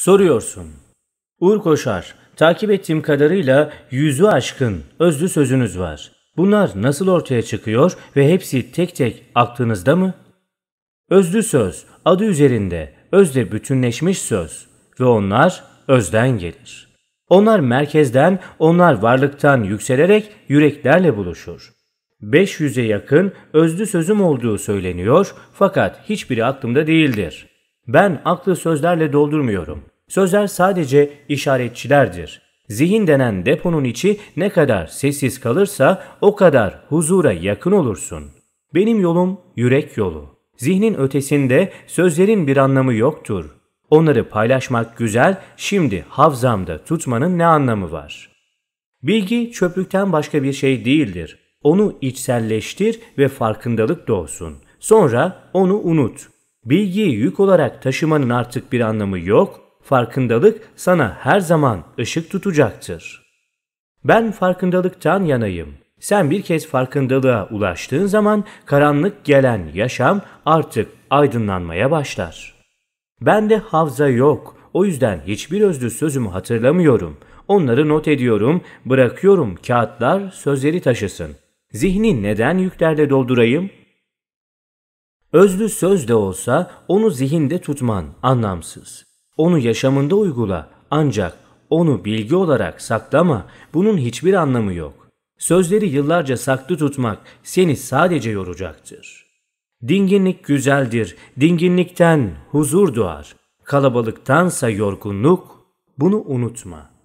Soruyorsun. Uğur Koşar, takip ettiğim kadarıyla yüzü aşkın özlü sözünüz var. Bunlar nasıl ortaya çıkıyor ve hepsi tek tek aklınızda mı? Özlü söz, adı üzerinde, özle bütünleşmiş söz ve onlar özden gelir. Onlar merkezden, onlar varlıktan yükselerek yüreklerle buluşur. 500'e yakın özlü sözüm olduğu söyleniyor fakat hiçbiri aklımda değildir. Ben aklı sözlerle doldurmuyorum. Sözler sadece işaretçilerdir. Zihin denen deponun içi ne kadar sessiz kalırsa o kadar huzura yakın olursun. Benim yolum yürek yolu. Zihnin ötesinde sözlerin bir anlamı yoktur. Onları paylaşmak güzel, şimdi havzamda tutmanın ne anlamı var? Bilgi çöplükten başka bir şey değildir. Onu içselleştir ve farkındalık doğsun. Sonra onu unut. Bilgiyi yük olarak taşımanın artık bir anlamı yok, farkındalık sana her zaman ışık tutacaktır. Ben farkındalıktan yanayım. Sen bir kez farkındalığa ulaştığın zaman karanlık gelen yaşam artık aydınlanmaya başlar. Bende havza yok. O yüzden hiçbir özlü sözümü hatırlamıyorum. Onları not ediyorum, bırakıyorum kağıtlar sözleri taşısın. Zihni neden yüklerle doldurayım? Özlü söz de olsa onu zihinde tutman anlamsız. Onu yaşamında uygula ancak onu bilgi olarak saklama bunun hiçbir anlamı yok. Sözleri yıllarca saklı tutmak seni sadece yoracaktır. Dinginlik güzeldir, dinginlikten huzur doğar. Kalabalıktansa yorgunluk, bunu unutma.''